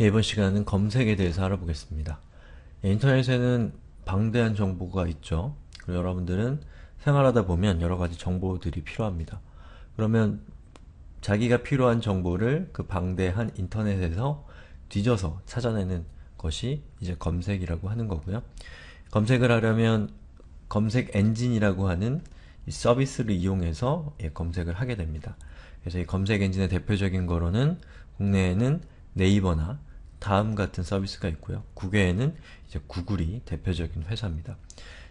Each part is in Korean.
예, 이번 시간은 검색에 대해서 알아보겠습니다. 예, 인터넷에는 방대한 정보가 있죠. 그리고 여러분들은 생활하다 보면 여러가지 정보들이 필요합니다. 그러면 자기가 필요한 정보를 그 방대한 인터넷에서 뒤져서 찾아내는 것이 이제 검색이라고 하는 거고요. 검색을 하려면 검색 엔진이라고 하는 서비스를 이용해서 예, 검색을 하게 됩니다. 그래서 이 검색 엔진의 대표적인 거로는 국내에는 네이버나 다음 같은 서비스가 있고요. 국외에는 이제 구글이 대표적인 회사입니다.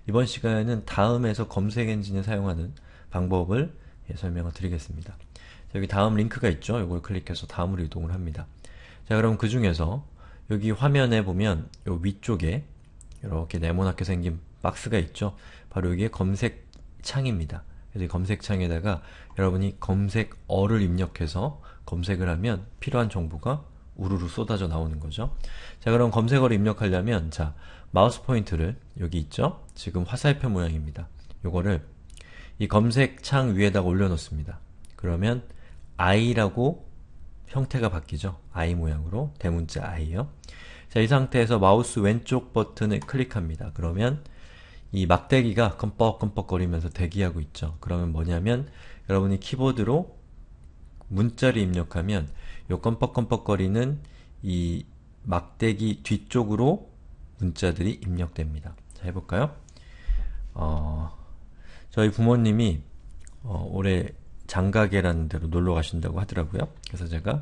이번 시간에는 다음에서 검색 엔진을 사용하는 방법을 예, 설명을 드리겠습니다. 자, 여기 다음 링크가 있죠. 이걸 클릭해서 다음으로 이동을 합니다. 자 그럼 그 중에서 여기 화면에 보면 요 위쪽에 이렇게 네모나게 생긴 박스가 있죠. 바로 여기에 검색창입니다. 그래서 검색창에다가 여러분이 검색어를 입력해서 검색을 하면 필요한 정보가 우르르 쏟아져 나오는 거죠. 자 그럼 검색어를 입력하려면 자 마우스 포인트를 여기 있죠? 지금 화살표 모양입니다. 요거를 이 검색창 위에다가 올려놓습니다. 그러면 i라고 형태가 바뀌죠. i 모양으로 대문자 i요. 자, 이 상태에서 마우스 왼쪽 버튼을 클릭합니다. 그러면 이 막대기가 껌뻑껌뻑거리면서 대기하고 있죠. 그러면 뭐냐면 여러분이 키보드로 문자를 입력하면 요 껌뻑껌뻑거리는 이 막대기 뒤쪽으로 문자들이 입력됩니다. 자, 해볼까요? 어, 저희 부모님이 어, 올해 장가계라는 데로 놀러 가신다고 하더라고요. 그래서 제가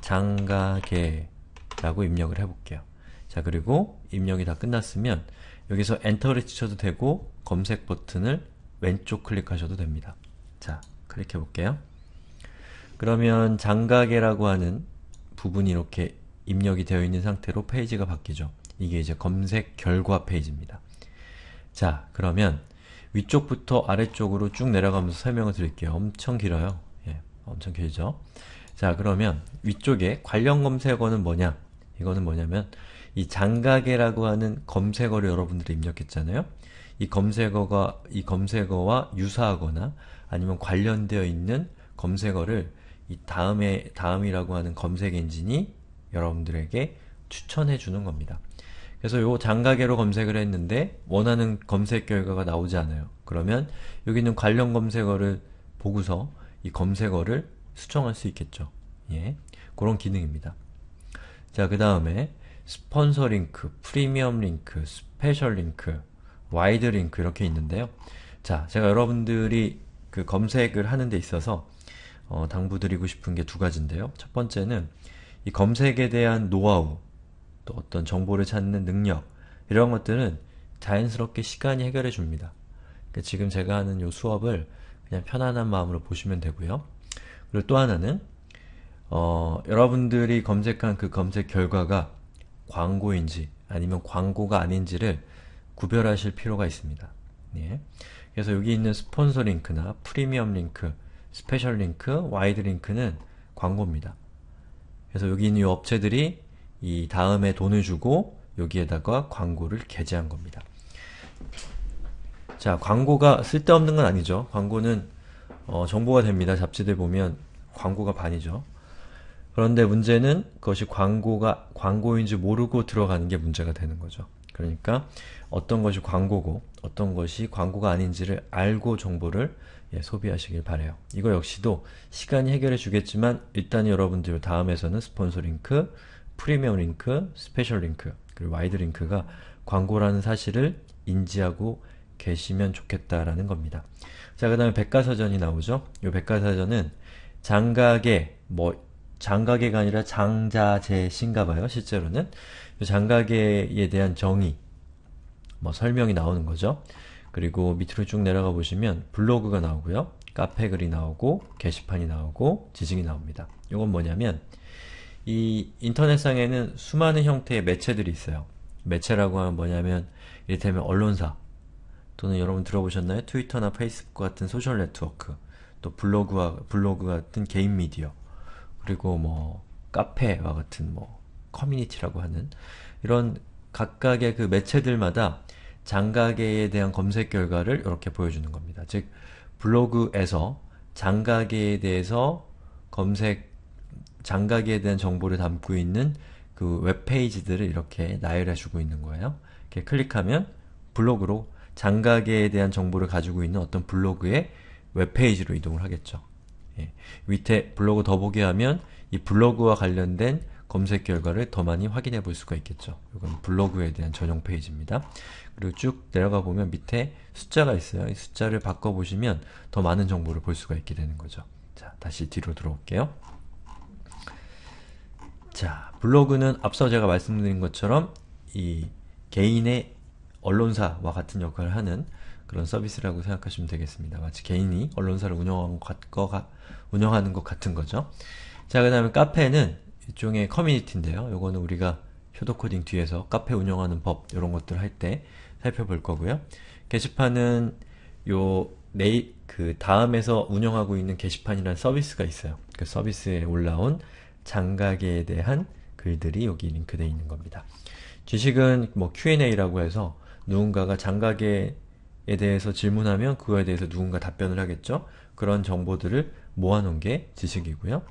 장가계라고 입력을 해볼게요. 자, 그리고 입력이 다 끝났으면 여기서 엔터를 치셔도 되고 검색 버튼을 왼쪽 클릭하셔도 됩니다. 자, 클릭해볼게요. 그러면 장가계라고 하는 부분이 이렇게 입력이 되어 있는 상태로 페이지가 바뀌죠. 이게 이제 검색 결과 페이지입니다. 자, 그러면 위쪽부터 아래쪽으로 쭉 내려가면서 설명을 드릴게요. 엄청 길어요. 예, 엄청 길죠? 자, 그러면 위쪽에 관련 검색어는 뭐냐? 이거는 뭐냐면 이 장가계라고 하는 검색어를 여러분들이 입력했잖아요. 이 검색어가 이 검색어와 유사하거나 아니면 관련되어 있는 검색어를 이 다음에 다음이라고 하는 검색 엔진이 여러분들에게 추천해 주는 겁니다. 그래서 요 장가계로 검색을 했는데 원하는 검색 결과가 나오지 않아요. 그러면 여기 있는 관련 검색어를 보고서 이 검색어를 수정할 수 있겠죠. 예, 그런 기능입니다. 자, 그 다음에 스폰서 링크, 프리미엄 링크, 스페셜 링크, 와이드 링크 이렇게 있는데요. 자, 제가 여러분들이 그 검색을 하는 데 있어서 어, 당부드리고 싶은 게 두 가지인데요. 첫 번째는 이 검색에 대한 노하우, 또 어떤 정보를 찾는 능력 이런 것들은 자연스럽게 시간이 해결해 줍니다. 그러니까 지금 제가 하는 요 수업을 그냥 편안한 마음으로 보시면 되고요. 그리고 또 하나는 어, 여러분들이 검색한 그 검색 결과가 광고인지 아니면 광고가 아닌지를 구별하실 필요가 있습니다. 예. 그래서 여기 있는 스폰서 링크나 프리미엄 링크 스페셜 링크, 와이드 링크는 광고입니다. 그래서 여기 있는 이 업체들이 이 다음에 돈을 주고 여기에다가 광고를 게재한 겁니다. 자, 광고가 쓸데없는 건 아니죠. 광고는 어, 정보가 됩니다. 잡지들 보면 광고가 반이죠. 그런데 문제는 그것이 광고가 광고인지 모르고 들어가는 게 문제가 되는 거죠. 그러니까 어떤 것이 광고고 어떤 것이 광고가 아닌지를 알고 정보를 예, 소비하시길 바래요. 이거 역시도 시간이 해결해 주겠지만 일단 여러분들 다음에서는 스폰서 링크, 프리미엄 링크, 스페셜 링크, 그리고 와이드 링크가 광고라는 사실을 인지하고 계시면 좋겠다라는 겁니다. 자, 그 다음에 백과사전이 나오죠. 이 백과사전은 장각의 뭐 장가계가 아니라 장자재신가 봐요, 실제로는. 장가계에 대한 정의, 뭐 설명이 나오는 거죠. 그리고 밑으로 쭉 내려가 보시면 블로그가 나오고요. 카페 글이 나오고 게시판이 나오고 지증이 나옵니다. 이건 뭐냐면 이 인터넷상에는 수많은 형태의 매체들이 있어요. 매체라고 하면 뭐냐면 이를테면 언론사 또는 여러분 들어보셨나요? 트위터나 페이스북 같은 소셜 네트워크 또 블로그와 블로그 같은 개인 미디어 그리고 뭐 카페와 같은 뭐 커뮤니티라고 하는 이런 각각의 그 매체들마다 장가계에 대한 검색 결과를 이렇게 보여주는 겁니다. 즉 블로그에서 장가계에 대해서 검색 장가계에 대한 정보를 담고 있는 그 웹페이지들을 이렇게 나열해 주고 있는 거예요. 이렇게 클릭하면 블로그로 장가계에 대한 정보를 가지고 있는 어떤 블로그의 웹페이지로 이동을 하겠죠. 예. 밑에 블로그 더보기 하면 이 블로그와 관련된 검색 결과를 더 많이 확인해 볼 수가 있겠죠. 이건 블로그에 대한 전용 페이지입니다. 그리고 쭉 내려가 보면 밑에 숫자가 있어요. 이 숫자를 바꿔보시면 더 많은 정보를 볼 수가 있게 되는 거죠. 자, 다시 뒤로 들어올게요. 자, 블로그는 앞서 제가 말씀드린 것처럼 이 개인의 언론사와 같은 역할을 하는 그런 서비스라고 생각하시면 되겠습니다. 마치 개인이 언론사를 운영하는 것, 같은 거죠. 자, 그 다음에 카페는 일종의 커뮤니티인데요. 요거는 우리가 효도 코딩 뒤에서 카페 운영하는 법 이런 것들 할 때 살펴볼 거고요. 게시판은 요 네이 그 다음에서 운영하고 있는 게시판이란 서비스가 있어요. 그 서비스에 올라온 장가계에 대한 글들이 여기 링크되어 있는 겁니다. 지식은 뭐 Q&A라고 해서 누군가가 장가계 에 대해서 질문하면 그거에 대해서 누군가 답변을 하겠죠? 그런 정보들을 모아놓은 게 지식이고요.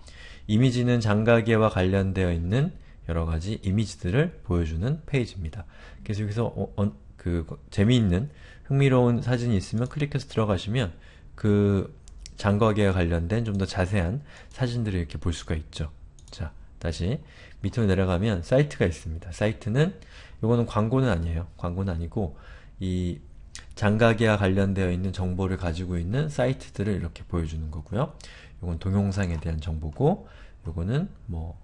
이미지는 장가계와 관련되어 있는 여러가지 이미지들을 보여주는 페이지입니다. 그래서 여기서 어, 어, 그 재미있는 흥미로운 사진이 있으면 클릭해서 들어가시면 그 장가계와 관련된 좀 더 자세한 사진들을 이렇게 볼 수가 있죠. 자, 다시 밑으로 내려가면 사이트가 있습니다. 사이트는 이거는 광고는 아니에요. 광고는 아니고 이 장가계와 관련되어 있는 정보를 가지고 있는 사이트들을 이렇게 보여주는 거고요. 이건 동영상에 대한 정보고 이거는뭐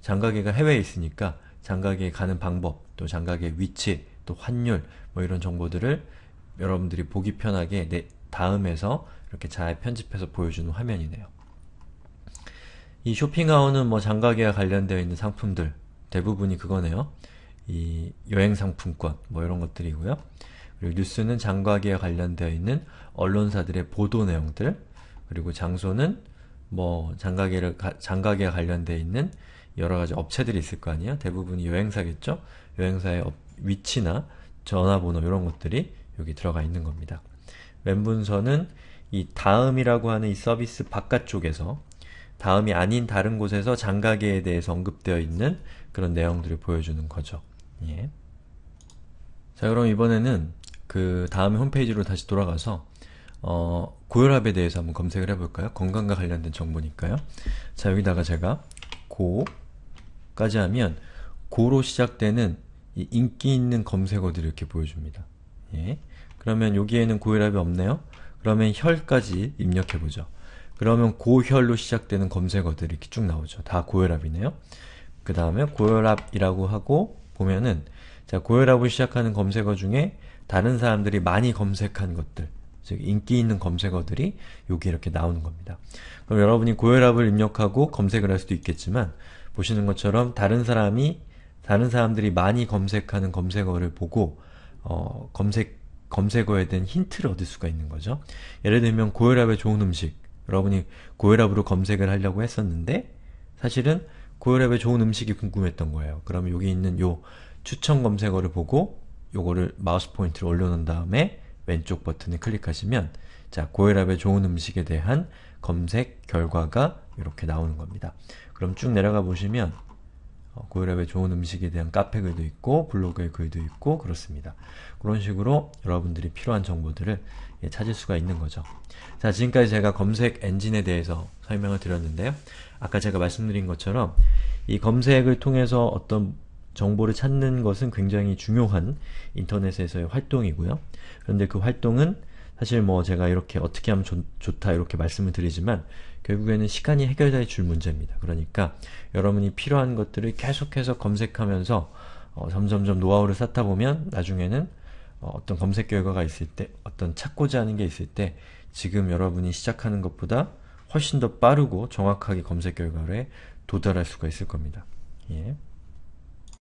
장가계가 해외에 있으니까 장가계 가는 방법, 또장가계 위치, 또 환율 뭐 이런 정보들을 여러분들이 보기 편하게 내 다음에서 이렇게 잘 편집해서 보여주는 화면이네요. 이 쇼핑아웃은 뭐 장가계와 관련되어 있는 상품들 대부분이 그거네요. 이 여행 상품권 뭐 이런 것들이고요. 그리고 뉴스는 장과기에 관련되어 있는 언론사들의 보도 내용들, 그리고 장소는 뭐 장가계를 장가계에 관련되어 있는 여러 가지 업체들이 있을 거 아니에요. 대부분이 여행사겠죠. 여행사의 위치나 전화번호 이런 것들이 여기 들어가 있는 겁니다. 웬문서는이 다음이라고 하는 이 서비스 바깥쪽에서 다음이 아닌 다른 곳에서 장가계에 대해서 언급되어 있는 그런 내용들을 보여주는 거죠. 예. 자 그럼 이번에는 그 다음에 홈페이지로 다시 돌아가서 어, 고혈압에 대해서 한번 검색을 해볼까요? 건강과 관련된 정보니까요. 자 여기다가 제가 고까지 하면 고로 시작되는 인기 있는 검색어들을 이렇게 보여줍니다. 예. 그러면 여기에는 고혈압이 없네요. 그러면 혈까지 입력해보죠. 그러면 고혈로 시작되는 검색어들이 이렇게 쭉 나오죠. 다 고혈압이네요. 그 다음에 고혈압이라고 하고 보면은 자 고혈압을 시작하는 검색어 중에 다른 사람들이 많이 검색한 것들 즉 인기 있는 검색어들이 여기 이렇게 나오는 겁니다. 그럼 여러분이 고혈압을 입력하고 검색을 할 수도 있겠지만 보시는 것처럼 다른 사람이 다른 사람들이 많이 검색하는 검색어를 보고 어, 검색 검색어에 대한 힌트를 얻을 수가 있는 거죠. 예를 들면 고혈압에 좋은 음식 여러분이 고혈압으로 검색을 하려고 했었는데 사실은 고혈압에 좋은 음식이 궁금했던 거예요. 그러면 여기 있는 요 추천 검색어를 보고 요거를 마우스 포인트를 올려놓은 다음에 왼쪽 버튼을 클릭하시면 자 고혈압에 좋은 음식에 대한 검색 결과가 이렇게 나오는 겁니다. 그럼 쭉 내려가 보시면 고혈압에 어, 좋은 음식에 대한 카페 글도 있고 블로그에 글도 있고 그렇습니다. 그런 식으로 여러분들이 필요한 정보들을 예, 찾을 수가 있는 거죠. 자 지금까지 제가 검색 엔진에 대해서 설명을 드렸는데요. 아까 제가 말씀드린 것처럼 이 검색을 통해서 어떤 정보를 찾는 것은 굉장히 중요한 인터넷에서의 활동이고요. 그런데 그 활동은 사실 뭐 제가 이렇게 어떻게 하면 좋, 다 이렇게 말씀을 드리지만 결국에는 시간이 해결될 줄 문제입니다. 그러니까 여러분이 필요한 것들을 계속해서 검색하면서 어, 점점점 노하우를 쌓다 보면 나중에는 어, 떤 검색 결과가 있을 때 어떤 찾고자 하는 게 있을 때 지금 여러분이 시작하는 것보다 훨씬 더 빠르고 정확하게 검색 결과에 도달할 수가 있을 겁니다. 예.